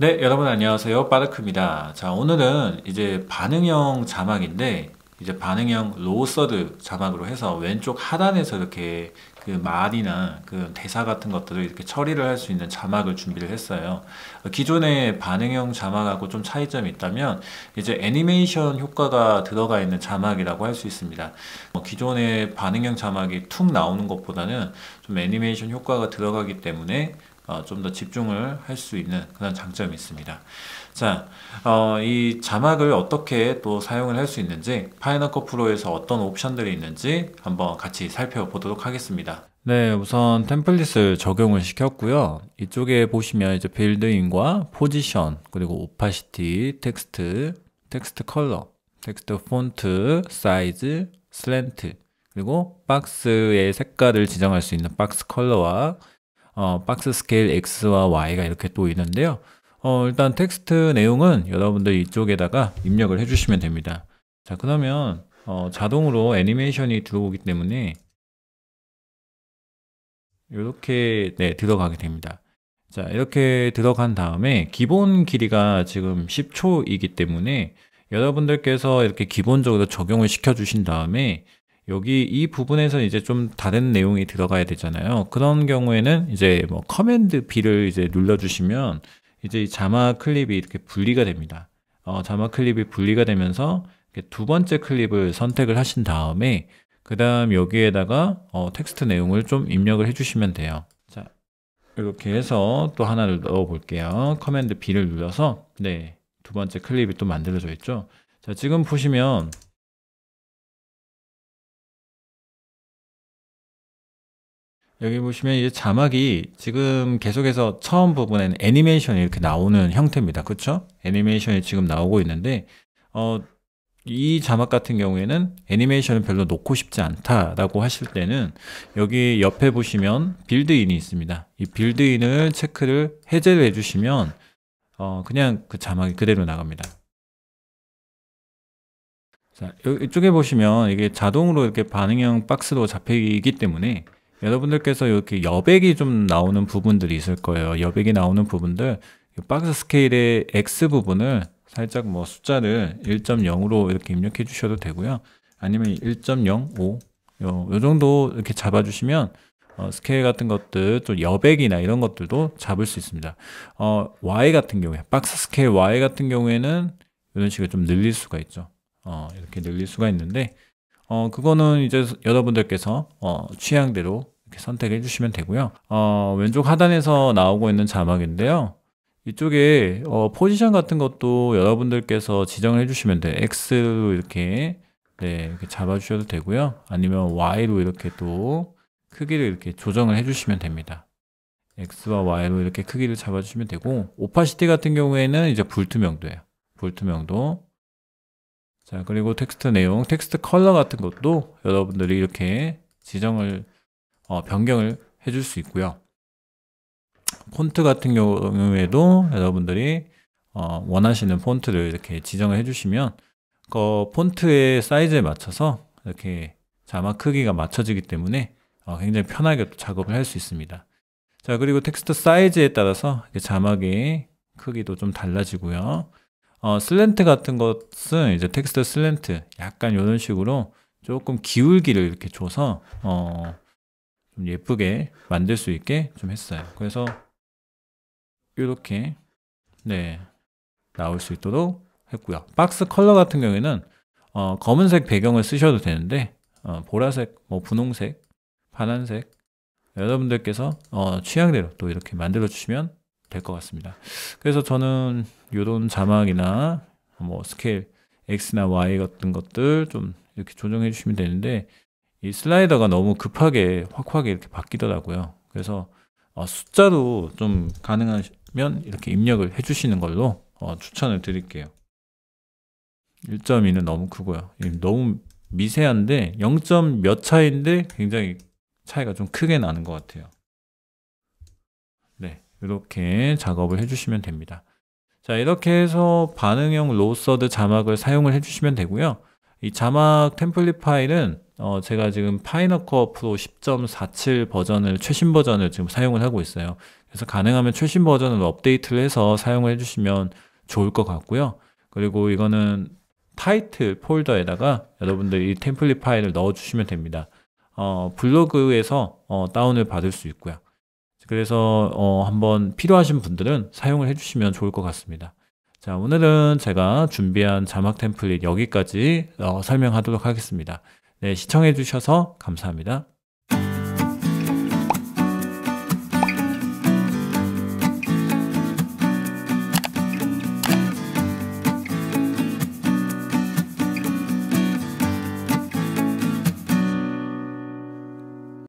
네, 여러분 안녕하세요. 빠르크입니다. 자, 오늘은 이제 반응형 자막인데 이제 반응형 로우서드 자막으로 해서 왼쪽 하단에서 이렇게 그 말이나 그 대사 같은 것들을 이렇게 처리를 할 수 있는 자막을 준비를 했어요. 기존의 반응형 자막하고 좀 차이점이 있다면 이제 애니메이션 효과가 들어가 있는 자막이라고 할 수 있습니다. 뭐 기존의 반응형 자막이 툭 나오는 것보다는 좀 애니메이션 효과가 들어가기 때문에 어, 좀 더 집중을 할 수 있는 그런 장점이 있습니다. 자, 어, 이 자막을 어떻게 또 사용을 할 수 있는지 파이널컷 프로에서 어떤 옵션들이 있는지 한번 같이 살펴보도록 하겠습니다. 네, 우선 템플릿을 적용을 시켰고요. 이쪽에 보시면 이제 빌드인과 포지션, 그리고 오파시티, 텍스트, 텍스트 컬러, 텍스트 폰트, 사이즈, 슬랜트, 그리고 박스의 색깔을 지정할 수 있는 박스 컬러와 어, 박스 스케일 X와 Y가 이렇게 또 있는데요. 어, 일단 텍스트 내용은 여러분들 이쪽에다가 입력을 해주시면 됩니다. 자, 그러면 어, 자동으로 애니메이션이 들어오기 때문에 이렇게 네, 들어가게 됩니다. 자, 이렇게 들어간 다음에 기본 길이가 지금 10초이기 때문에 여러분들께서 이렇게 기본적으로 적용을 시켜주신 다음에 여기 이 부분에서 이제 좀 다른 내용이 들어가야 되잖아요. 그런 경우에는 이제 뭐 커맨드 B를 이제 눌러주시면 이제 자막 클립이 이렇게 분리가 됩니다. 어, 자막 클립이 분리가 되면서 두 번째 클립을 선택을 하신 다음에 그 다음 여기에다가 어, 텍스트 내용을 좀 입력을 해주시면 돼요. 자 이렇게 해서 또 하나를 넣어볼게요. 커맨드 B를 눌러서 네 두 번째 클립이 또 만들어져 있죠. 자 지금 보시면 여기 보시면 이제 자막이 지금 계속해서 처음 부분에는 애니메이션이 이렇게 나오는 형태입니다. 그쵸? 애니메이션이 지금 나오고 있는데 어, 이 자막 같은 경우에는 애니메이션을 별로 놓고 싶지 않다라고 하실 때는 여기 옆에 보시면 빌드인이 있습니다. 이 빌드인을 체크를 해제를 해주시면 어, 그냥 그 자막이 그대로 나갑니다. 자, 이쪽에 보시면 이게 자동으로 이렇게 반응형 박스로 잡히기 때문에 여러분들께서 이렇게 여백이 좀 나오는 부분들이 있을 거예요. 여백이 나오는 부분들 박스 스케일의 X 부분을 살짝 뭐 숫자를 1.0으로 이렇게 입력해 주셔도 되고요. 아니면 1.05 요, 요 정도 이렇게 잡아주시면 어, 스케일 같은 것들 또 여백이나 이런 것들도 잡을 수 있습니다. 어, Y 같은 경우에 박스 스케일 Y 같은 경우에는 이런 식으로 좀 늘릴 수가 있죠. 어, 이렇게 늘릴 수가 있는데 어, 그거는 이제 여러분들께서 어, 취향대로 이렇게 선택해 주시면 되고요. 어, 왼쪽 하단에서 나오고 있는 자막인데요. 이쪽에 어, 포지션 같은 것도 여러분들께서 지정을 해주시면 돼요. X로 이렇게, 네, 이렇게 잡아주셔도 되고요. 아니면 Y로 이렇게 또 크기를 이렇게 조정을 해주시면 됩니다. X와 Y로 이렇게 크기를 잡아주시면 되고 오파시티 같은 경우에는 이제 불투명도예요. 불투명도 자 그리고 텍스트 내용, 텍스트 컬러 같은 것도 여러분들이 이렇게 지정을 어, 변경을 해 줄 수 있고요 폰트 같은 경우에도 여러분들이 어, 원하시는 폰트를 이렇게 지정을 해주시면 그 폰트의 사이즈에 맞춰서 이렇게 자막 크기가 맞춰지기 때문에 어, 굉장히 편하게 작업을 할 수 있습니다 자 그리고 텍스트 사이즈에 따라서 자막의 크기도 좀 달라지고요 어, 슬랜트 같은 것은 이제 텍스트 슬랜트 약간 이런 식으로 조금 기울기를 이렇게 줘서 어, 좀 예쁘게 만들 수 있게 좀 했어요. 그래서 이렇게 네 나올 수 있도록 했고요. 박스 컬러 같은 경우에는 어, 검은색 배경을 쓰셔도 되는데 어, 보라색, 뭐 분홍색, 파란색 여러분들께서 어, 취향대로 또 이렇게 만들어 주시면 될것 같습니다. 그래서 저는 이런 자막이나 뭐 스케일 X나 Y 같은 것들 좀 이렇게 조정해 주시면 되는데 이 슬라이더가 너무 급하게 확확하게 이렇게 바뀌더라고요. 그래서 어, 숫자로 좀 가능하면 이렇게 입력을 해 주시는 걸로 어, 추천을 드릴게요. 1.2는 너무 크고요. 너무 미세한데 0. 몇 차이인데 굉장히 차이가 좀 크게 나는 것 같아요. 이렇게 작업을 해주시면 됩니다. 자 이렇게 해서 반응형 로서드 자막을 사용을 해주시면 되고요. 이 자막 템플릿 파일은 어, 제가 지금 파이너커 프로 10.47 버전을 최신 버전을 지금 사용을 하고 있어요. 그래서 가능하면 최신 버전을 업데이트를 해서 사용을 해주시면 좋을 것 같고요. 그리고 이거는 타이틀 폴더에다가 여러분들이 템플릿 파일을 넣어주시면 됩니다. 어, 블로그에서 어, 다운을 받을 수 있고요. 그래서 어, 한번 필요하신 분들은 사용을 해주시면 좋을 것 같습니다. 자 오늘은 제가 준비한 자막 템플릿 여기까지 어, 설명하도록 하겠습니다. 네, 시청해주셔서 감사합니다.